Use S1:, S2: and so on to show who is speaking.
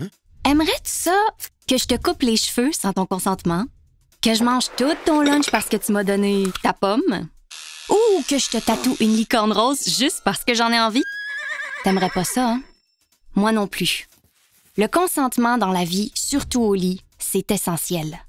S1: Hein? Aimerais-tu ça que je te coupe les cheveux sans ton consentement? Que je mange tout ton lunch parce que tu m'as donné ta pomme? Ou que je te tatoue une licorne rose juste parce que j'en ai envie? T'aimerais pas ça, hein? Moi non plus. Le consentement dans la vie, surtout au lit, c'est
S2: essentiel.